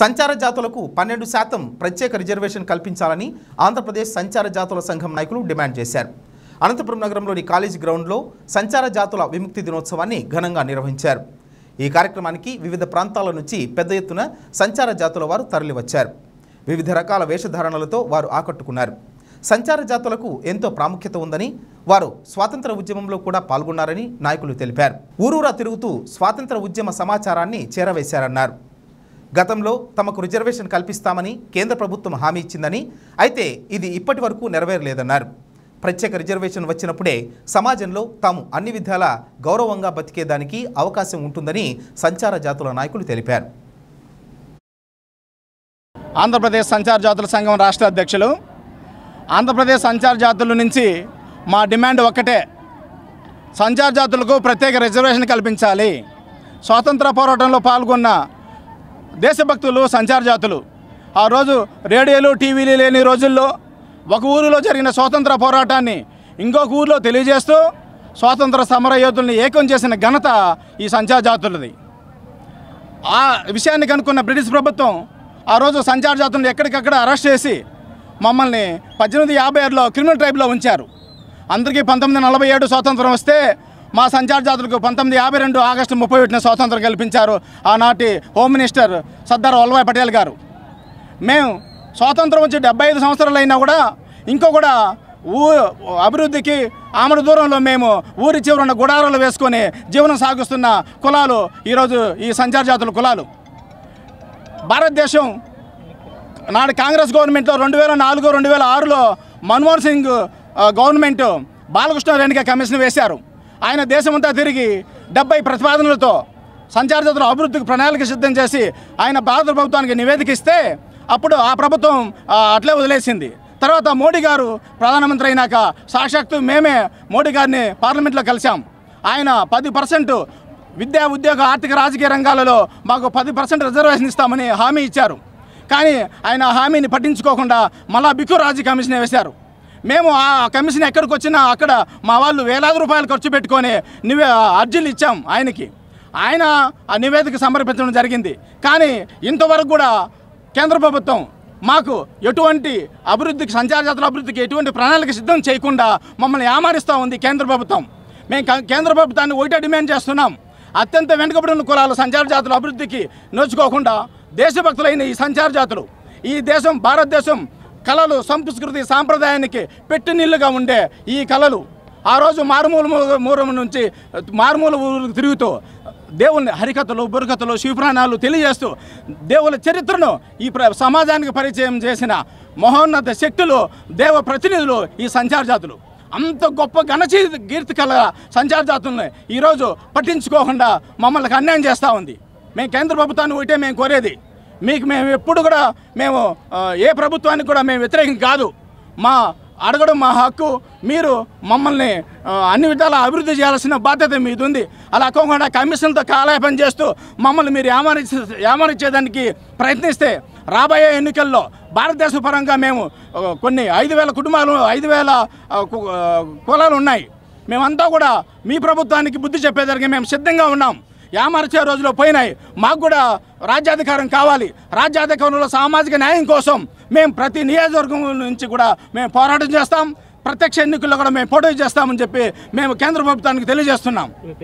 సంచార జాతులకు పన్నెండు శాతం ప్రత్యేక రిజర్వేషన్ కల్పించాలని ఆంధ్రప్రదేశ్ సంచార జాతుల సంఘం నాయకులు డిమాండ్ చేశారు అనంతపురం నగరంలోని కాలేజ్ గ్రౌండ్లో సంచార జాతుల విముక్తి దినోత్సవాన్ని ఘనంగా నిర్వహించారు ఈ కార్యక్రమానికి వివిధ ప్రాంతాల నుంచి పెద్ద ఎత్తున సంచార జాతుల వారు తరలివచ్చారు వివిధ రకాల వేషధారణలతో వారు ఆకట్టుకున్నారు సంచార జాతులకు ఎంతో ప్రాముఖ్యత ఉందని వారు స్వాతంత్ర ఉద్యమంలో కూడా పాల్గొన్నారని నాయకులు తెలిపారు ఊరూరా తిరుగుతూ స్వాతంత్ర ఉద్యమ సమాచారాన్ని చేరవేశారన్నారు గతంలో తమకు రిజర్వేషన్ కల్పిస్తామని కేంద్ర ప్రభుత్వం హామీ ఇచ్చిందని అయితే ఇది ఇప్పటి వరకు నెరవేరలేదన్నారు ప్రత్యేక రిజర్వేషన్ వచ్చినప్పుడే సమాజంలో తాము అన్ని విధాల గౌరవంగా బతికేదానికి అవకాశం ఉంటుందని సంచార జాతుల నాయకులు తెలిపారు ఆంధ్రప్రదేశ్ సంచార జాతుల సంఘం రాష్ట్ర అధ్యక్షులు ఆంధ్రప్రదేశ్ సంచార జాతుల నుంచి మా డిమాండ్ ఒక్కటే సంచార జాతులకు ప్రత్యేక రిజర్వేషన్ కల్పించాలి స్వాతంత్ర పోరాటంలో పాల్గొన్న దేశభక్తులు సంచార జాతులు ఆ రోజు రేడియోలు టీవీలు లేని రోజుల్లో ఒక ఊరిలో జరిగిన స్వాతంత్ర పోరాటాన్ని ఇంకొక ఊరిలో తెలియజేస్తూ స్వాతంత్ర సమర యోధుల్ని ఏకం చేసిన ఘనత ఈ సంచార జాతులది ఆ విషయాన్ని కనుక్కున్న బ్రిటిష్ ప్రభుత్వం ఆ రోజు సంచార జాతులను ఎక్కడికక్కడ అరెస్ట్ చేసి మమ్మల్ని పద్దెనిమిది యాభై ఆరులో క్రిమినల్ ట్రైబ్లో ఉంచారు అందరికీ పంతొమ్మిది నలభై ఏడు స్వాతంత్రం వస్తే మా సంచార జాతులకు పంతొమ్మిది యాభై రెండు ఆగస్టు ముప్పై ఒకటిన స్వాతంత్రం కల్పించారు ఆనాటి హోమ్ మినిస్టర్ సర్దార్ వల్లభాయ్ పటేల్ గారు మేము స్వాతంత్రం వచ్చి డెబ్బై ఐదు సంవత్సరాలు అయినా కూడా ఇంకో కూడా ఊ అభివృద్ధికి ఆమడ దూరంలో మేము ఊరి చివరన గుడారాలు వేసుకొని జీవనం సాగిస్తున్న కులాలు ఈరోజు ఈ సంచార జాతుల కులాలు భారతదేశం నాడు కాంగ్రెస్ గవర్నమెంట్లో రెండు వేల నాలుగు రెండు వేల ఆరులో మన్మోహన్ సింగ్ గవర్నమెంట్ బాలకృష్ణ రేణుక కమిషన్ వేశారు ఆయన దేశమంతా తిరిగి డెబ్బై ప్రతిపాదనలతో సంచార జాతుల అభివృద్ధికి ప్రణాళిక సిద్ధం చేసి ఆయన భారత ప్రభుత్వానికి నివేదిక ఇస్తే అప్పుడు ఆ ప్రభుత్వం అట్లే వదిలేసింది తర్వాత మోడీ గారు ప్రధానమంత్రి అయినాక సాక్షాత్తు మేమే మోడీ గారిని పార్లమెంట్లో కలిసాం ఆయన పది పర్సెంట్ విద్యా ఉద్యోగ ఆర్థిక రాజకీయ రంగాలలో మాకు పది పర్సెంట్ రిజర్వేషన్ ఇస్తామని హామీ ఇచ్చారు కానీ ఆయన హామీని పట్టించుకోకుండా మళ్ళా బిక్కు రాజీ కమిషన్ వేశారు మేము ఆ కమిషన్ ఎక్కడికి వచ్చినా అక్కడ మా వాళ్ళు వేలాది రూపాయలు ఖర్చు పెట్టుకొని నివే అర్జీలు ఇచ్చాం ఆయనకి ఆయన ఆ నివేదిక సమర్పించడం జరిగింది కానీ ఇంతవరకు కూడా కేంద్ర ప్రభుత్వం మాకు ఎటువంటి అభివృద్ధికి సంచార జాతర అభివృద్ధికి ఎటువంటి ప్రణాళిక సిద్ధం చేయకుండా మమ్మల్ని ఏమారిస్తూ ఉంది కేంద్ర ప్రభుత్వం మేము కేంద్ర ప్రభుత్వాన్ని ఒకటే డిమాండ్ చేస్తున్నాం అత్యంత వెనుకబడిన కులాలు సంచార జాతుల అభివృద్ధికి నోచుకోకుండా దేశభక్తులైన ఈ సంచార జాతులు ఈ దేశం భారతదేశం కళలు సంస్కృతి సాంప్రదాయానికి పెట్టినిల్లుగా ఉండే ఈ కళలు ఆ రోజు మారుమూల మూరం నుంచి మారుమూల ఊరు తిరుగుతూ దేవుని హరికథలు బురకథలు శివపురాణాలు తెలియజేస్తూ దేవుల చరిత్రను ఈ సమాజానికి పరిచయం చేసిన మహోన్నత శక్తులు దేవ ప్రతినిధులు ఈ సంచార జాతులు అంత గొప్ప ఘనచీ కీర్తి కల సంచార జాతుల్ని ఈరోజు పట్టించుకోకుండా మమ్మల్ని అన్యాయం చేస్తూ ఉంది మేము కేంద్ర ప్రభుత్వాన్ని ఒకటే మేము కోరేది మీకు మేము ఎప్పుడు కూడా మేము ఏ ప్రభుత్వానికి కూడా మేము వ్యతిరేకం కాదు మా అడగడం మా హక్కు మీరు మమ్మల్ని అన్ని విధాలా అభివృద్ధి చేయాల్సిన బాధ్యత మీద ఉంది అలా కాకుండా కమిషన్లతో కాలేపం చేస్తూ మమ్మల్ని మీరు ఏమారి ఏమారించేదానికి ప్రయత్నిస్తే రాబోయే ఎన్నికల్లో భారతదేశ పరంగా మేము కొన్ని ఐదు వేల కుటుంబాలు ఐదు వేల కులాలు ఉన్నాయి మేమంతా కూడా మీ ప్రభుత్వానికి బుద్ధి చెప్పేదానికి మేము సిద్ధంగా ఉన్నాం యామర్చే రోజులు పోయినాయి మాకు కూడా రాజ్యాధికారం కావాలి రాజ్యాధికారంలో సామాజిక న్యాయం కోసం మేము ప్రతి నియోజకవర్గం నుంచి కూడా మేము పోరాటం చేస్తాం ప్రత్యక్ష ఎన్నికల్లో కూడా మేము పోటీ చేస్తామని చెప్పి మేము కేంద్ర ప్రభుత్వానికి తెలియజేస్తున్నాం